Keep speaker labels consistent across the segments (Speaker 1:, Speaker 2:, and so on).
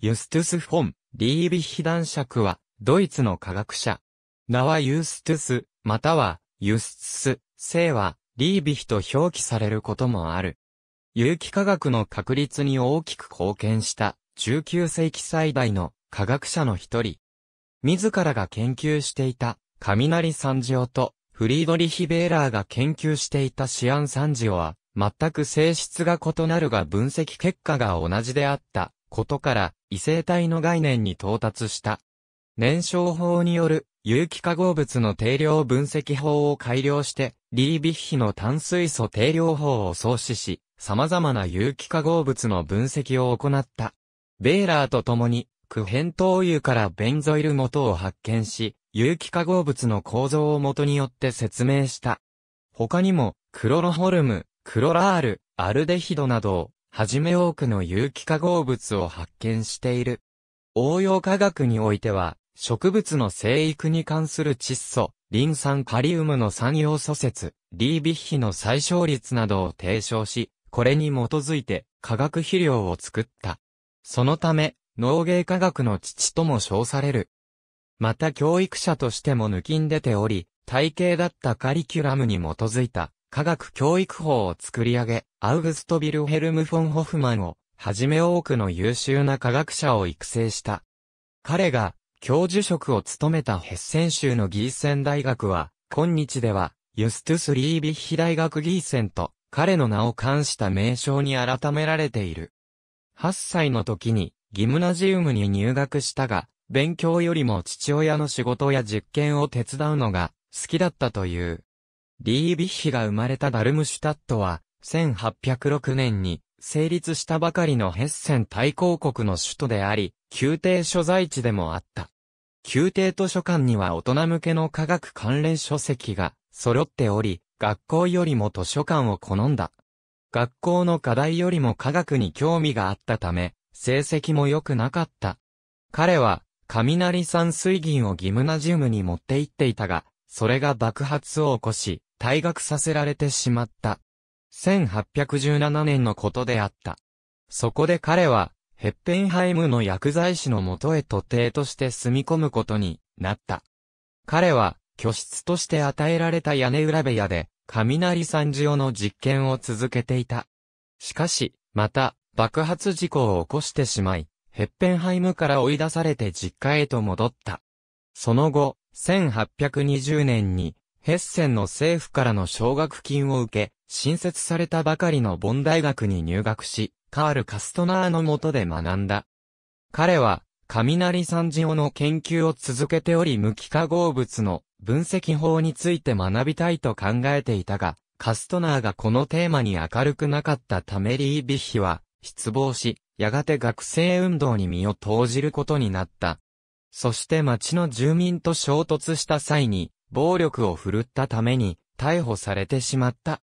Speaker 1: ユストゥス・フォン、リービヒ男爵は、ドイツの科学者。名はユーストゥス、または、ユスツス、姓は、リービヒと表記されることもある。有機化学の確立に大きく貢献した、19世紀最大の科学者の一人。自らが研究していた、雷三次オと、フリードリヒ・ベーラーが研究していたシアン三次オは、全く性質が異なるが分析結果が同じであったことから、異性体の概念に到達した。燃焼法による有機化合物の定量分析法を改良して、リービッヒの炭水素定量法を創始し、様々な有機化合物の分析を行った。ベーラーと共に、可変灯油からベンゾイル元を発見し、有機化合物の構造を元によって説明した。他にも、クロロホルム、クロラール、アルデヒドなどをはじめ多くの有機化合物を発見している。応用科学においては、植物の生育に関する窒素、リン酸カリウムの産要素説、リービッヒの最小率などを提唱し、これに基づいて化学肥料を作った。そのため、農芸科学の父とも称される。また教育者としても抜きん出ており、体系だったカリキュラムに基づいた科学教育法を作り上げ、アウグスト・ビルヘルム・フォン・ホフマンを、はじめ多くの優秀な科学者を育成した。彼が、教授職を務めたヘッセン州のギーセン大学は、今日では、ユストゥス・リービッヒ大学ギーセンと、彼の名を冠した名称に改められている。8歳の時に、ギムナジウムに入学したが、勉強よりも父親の仕事や実験を手伝うのが好きだったという。リービッヒが生まれたダルムシュタットは、1806年に成立したばかりのヘッセン大公国の首都であり、宮廷所在地でもあった。宮廷図書館には大人向けの科学関連書籍が揃っており、学校よりも図書館を好んだ。学校の課題よりも科学に興味があったため、成績も良くなかった。彼は、雷山水銀をギムナジウムに持って行っていたが、それが爆発を起こし、退学させられてしまった。1817年のことであった。そこで彼は、ヘッペンハイムの薬剤師のもとへ徒弟として住み込むことになった。彼は、居室として与えられた屋根裏部屋で、雷三次の実験を続けていた。しかし、また、爆発事故を起こしてしまい、ヘッペンハイムから追い出されて実家へと戻った。その後、1820年に、ヘッセンの政府からの奨学金を受け、新設されたばかりのボン大学に入学し、カール・カストナーの下で学んだ。彼は、雷三次郎の研究を続けており無機化合物の分析法について学びたいと考えていたが、カストナーがこのテーマに明るくなかったためリービッヒは失望し、やがて学生運動に身を投じることになった。そして町の住民と衝突した際に、暴力を振るったために逮捕されてしまった。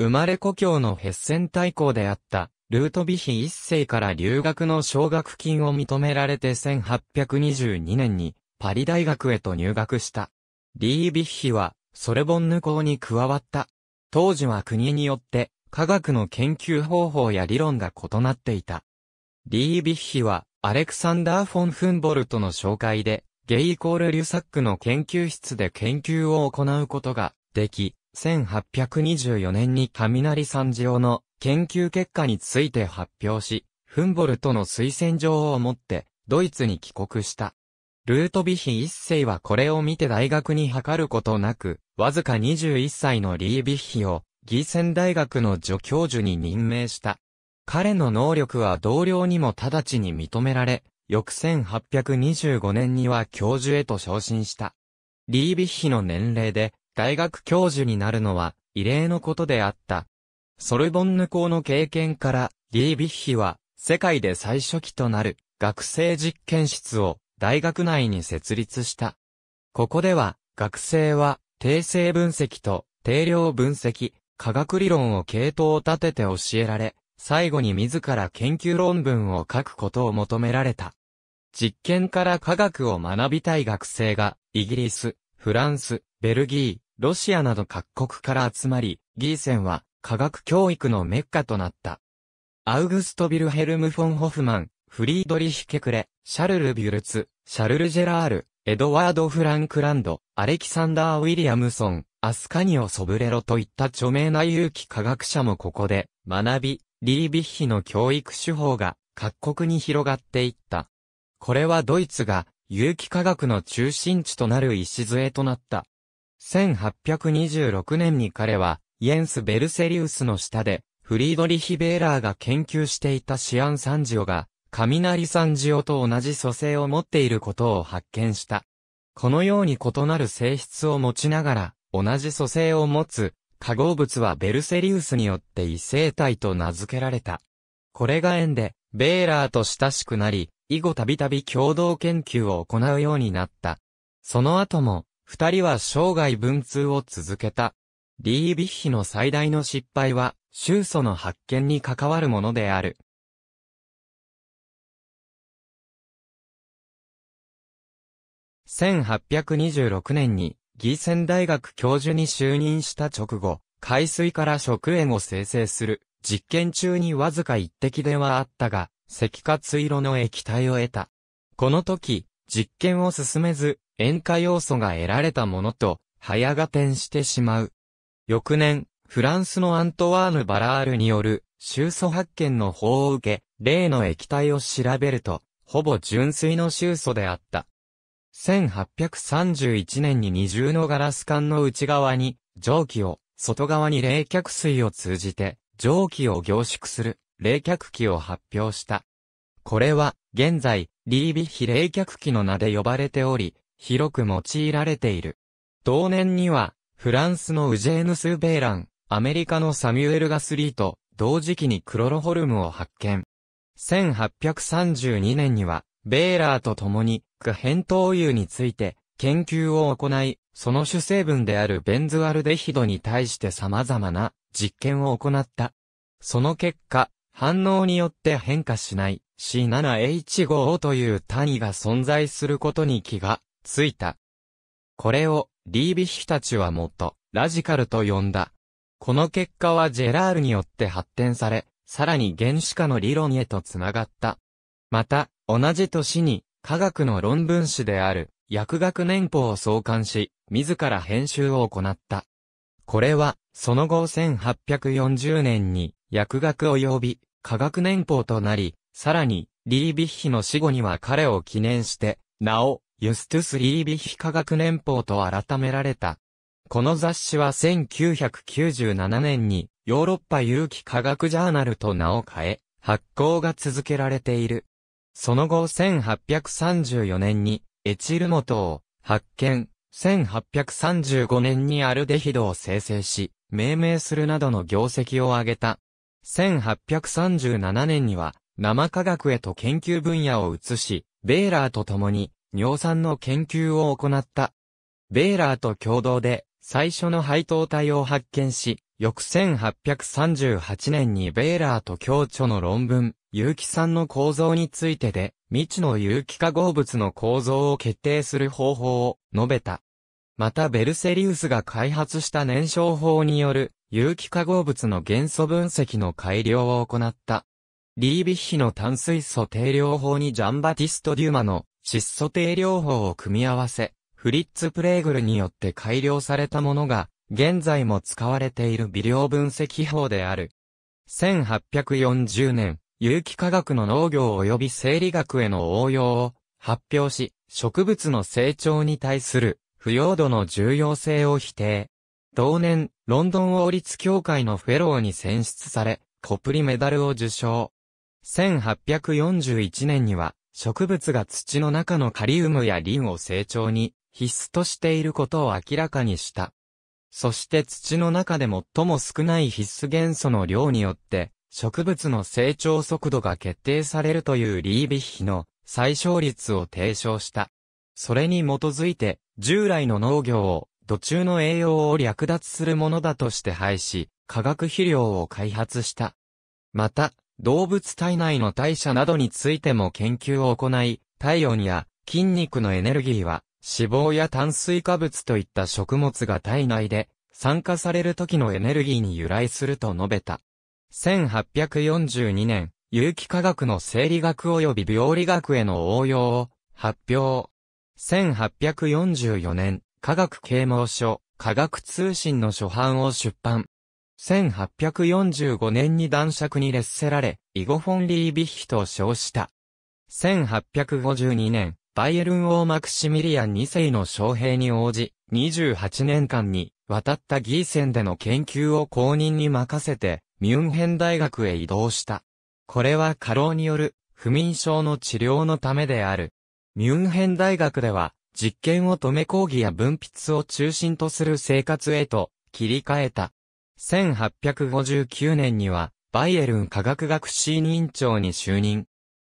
Speaker 1: 生まれ故郷のヘッセン大公であった、ルートビヒ一世から留学の奨学金を認められて1822年にパリ大学へと入学した。リービッヒはソレボンヌ校に加わった。当時は国によって科学の研究方法や理論が異なっていた。リービッヒはアレクサンダー・フォン・フンボルトの紹介でゲイコール・リュサックの研究室で研究を行うことができ、1824年に雷三条の研究結果について発表し、フンボルトの推薦状を持ってドイツに帰国した。ルートビヒ一世はこれを見て大学に図ることなく、わずか21歳のリービヒをギーセン大学の助教授に任命した。彼の能力は同僚にも直ちに認められ、翌1825年には教授へと昇進した。リービッヒの年齢で大学教授になるのは異例のことであった。ソルボンヌ校の経験から、リービッヒは、世界で最初期となる学生実験室を大学内に設立した。ここでは、学生は定性分析と定量分析、科学理論を系統を立てて教えられ、最後に自ら研究論文を書くことを求められた。実験から科学を学びたい学生が、イギリス、フランス、ベルギー、ロシアなど各国から集まり、ギーセンは科学教育のメッカとなった。アウグスト・ビルヘルム・フォン・ホフマン、フリードリヒ・ケクレ、シャルル・ビュルツ、シャルル・ジェラール、エドワード・フランクランド、アレキサンダー・ウィリアムソン、アスカニオ・ソブレロといった著名な有機科学者もここで学び、リービッヒの教育手法が各国に広がっていった。これはドイツが有機科学の中心地となる礎となった。1826年に彼は、イエンス・ベルセリウスの下で、フリードリヒ・ベーラーが研究していたシアンサンジオが、雷ンジオと同じ蘇生を持っていることを発見した。このように異なる性質を持ちながら、同じ蘇生を持つ、化合物はベルセリウスによって異性体と名付けられた。これが縁で、ベーラーと親しくなり、以後たびたび共同研究を行うようになった。その後も、二人は生涯文通を続けた。リービッヒの最大の失敗は、収素の発見に関わるものである。1826年に、ギーセン大学教授に就任した直後、海水から食塩を生成する、実験中にわずか一滴ではあったが、石化水路の液体を得た。この時、実験を進めず、塩化要素が得られたものと、早が点してしまう。翌年、フランスのアントワーヌ・バラールによる、臭素発見の法を受け、例の液体を調べると、ほぼ純粋の臭素であった。1831年に二重のガラス管の内側に、蒸気を、外側に冷却水を通じて、蒸気を凝縮する、冷却器を発表した。これは、現在、リービヒ冷却機の名で呼ばれており、広く用いられている。同年には、フランスのウジェーヌス・ベーラン、アメリカのサミュエル・ガスリーと、同時期にクロロホルムを発見。1832年には、ベーラーと共に、クヘント油について、研究を行い、その主成分であるベンズアルデヒドに対して様々な実験を行った。その結果、反応によって変化しない C7H5O という単位が存在することに気がついた。これをリービヒたちはもっとラジカルと呼んだ。この結果はジェラールによって発展され、さらに原子化の理論へとつながった。また、同じ年に科学の論文誌である薬学年報を創刊し、自ら編集を行った。これは、その後1840年に薬学及び科学年報となり、さらに、リービッヒの死後には彼を記念して、名を、ユストゥス・リービッヒ科学年報と改められた。この雑誌は1997年に、ヨーロッパ有機科学ジャーナルと名を変え、発行が続けられている。その後1834年に、エチルモトを発見、1835年にアルデヒドを生成し、命名するなどの業績を挙げた。1837年には、生科学へと研究分野を移し、ベーラーと共に尿酸の研究を行った。ベーラーと共同で最初の配糖体を発見し、翌1838年にベーラーと共著の論文、有機酸の構造についてで、未知の有機化合物の構造を決定する方法を述べた。またベルセリウスが開発した燃焼法による有機化合物の元素分析の改良を行った。リービッヒの炭水素定量法にジャンバティスト・デューマの窒素定量法を組み合わせ、フリッツ・プレーグルによって改良されたものが、現在も使われている微量分析法である。1840年、有機化学の農業及び生理学への応用を発表し、植物の成長に対する不要度の重要性を否定。同年、ロンドン王立協会のフェローに選出され、コプリメダルを受賞。1841年には、植物が土の中のカリウムやリンを成長に必須としていることを明らかにした。そして土の中で最も少ない必須元素の量によって、植物の成長速度が決定されるというリービッヒの最小率を提唱した。それに基づいて、従来の農業を土中の栄養を略奪するものだとして廃止、化学肥料を開発した。また、動物体内の代謝などについても研究を行い、体温や筋肉のエネルギーは脂肪や炭水化物といった食物が体内で酸化される時のエネルギーに由来すると述べた。1842年、有機化学の生理学及び病理学への応用を発表。1844年、科学啓蒙書、科学通信の初版を出版。1845年に男爵に列せられ、イゴ・フォン・リービッヒと称した。1852年、バイエルン王マクシミリアン2世の将兵に応じ、28年間に、渡ったギーセンでの研究を公認に任せて、ミュンヘン大学へ移動した。これは過労による、不眠症の治療のためである。ミュンヘン大学では、実験を止め講義や分泌を中心とする生活へと、切り替えた。1859年には、バイエルン科学学士委員長に就任。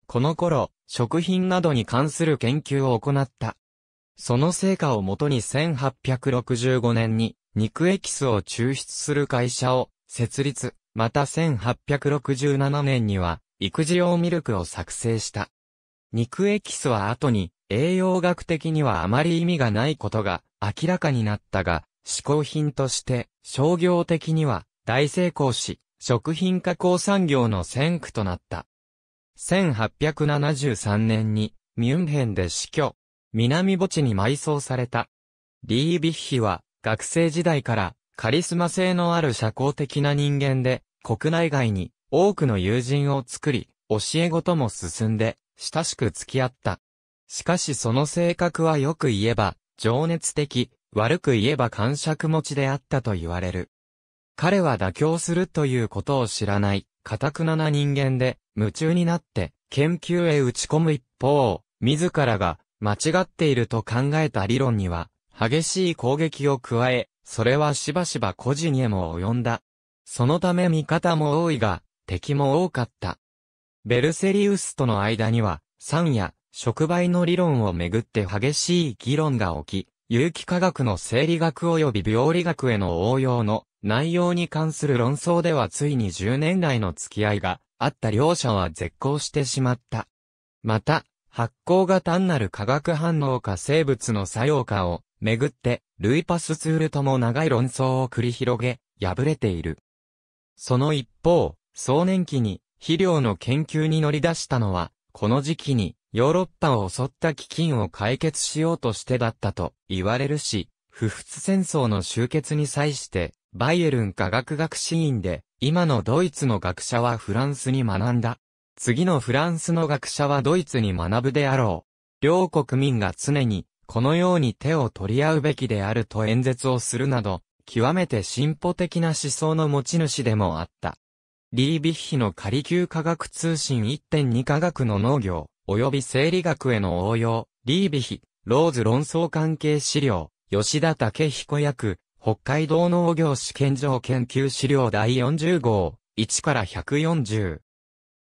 Speaker 1: この頃、食品などに関する研究を行った。その成果をもとに1865年に肉エキスを抽出する会社を設立、また1867年には育児用ミルクを作成した。肉エキスは後に栄養学的にはあまり意味がないことが明らかになったが、嗜好品として商業的には大成功し、食品加工産業の先駆となった。1873年にミュンヘンで死去、南墓地に埋葬された。リービッヒは学生時代からカリスマ性のある社交的な人間で、国内外に多くの友人を作り、教え子とも進んで、親しく付き合った。しかしその性格はよく言えば、情熱的、悪く言えば感触持ちであったと言われる。彼は妥協するということを知らない、堅くなな人間で、夢中になって、研究へ打ち込む一方、自らが、間違っていると考えた理論には、激しい攻撃を加え、それはしばしば個人へも及んだ。そのため味方も多いが、敵も多かった。ベルセリウスとの間には、酸や触媒の理論をめぐって激しい議論が起き、有機化学の生理学及び病理学への応用の内容に関する論争ではついに10年来の付き合いがあった両者は絶交してしまった。また、発酵が単なる化学反応か生物の作用かをめぐって、ルイパスツールとも長い論争を繰り広げ、敗れている。その一方、壮年期に肥料の研究に乗り出したのは、この時期にヨーロッパを襲った飢饉を解決しようとしてだったと言われるし、不仏戦争の終結に際して、バイエルン科学学士院で、今のドイツの学者はフランスに学んだ。次のフランスの学者はドイツに学ぶであろう。両国民が常に、このように手を取り合うべきであると演説をするなど、極めて進歩的な思想の持ち主でもあった。リービッヒの仮級科学通信1.2科学の農業、及び生理学への応用、リービヒ、ローズ論争関係資料、吉田武彦役、北海道農業試験場研究資料第40号、1から140。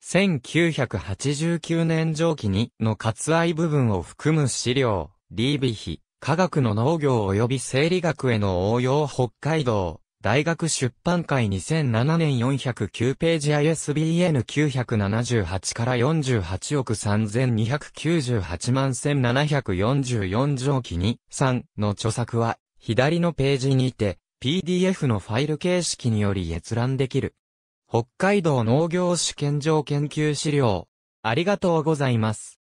Speaker 1: 1989年上記にの割愛部分を含む資料、リービヒ、科学の農業及び生理学への応用北海道、大学出版会2007年409ページ ISBN 978から48億3298万1744条記に3の著作は左のページにて PDF のファイル形式により閲覧できる。北海道農業試験場研究資料。ありがとうございます。